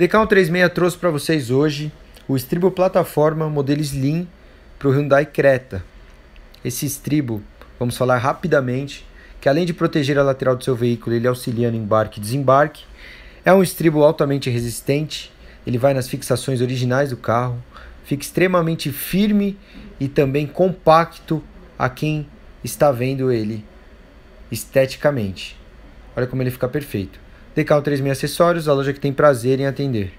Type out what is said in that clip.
Decão 36 trouxe para vocês hoje o estribo plataforma modelo Slim para o Hyundai Creta. Esse estribo, vamos falar rapidamente, que além de proteger a lateral do seu veículo, ele auxilia no embarque e desembarque. É um estribo altamente resistente, ele vai nas fixações originais do carro, fica extremamente firme e também compacto a quem está vendo ele esteticamente. Olha como ele fica perfeito. Decal 36 Acessórios, a loja que tem prazer em atender.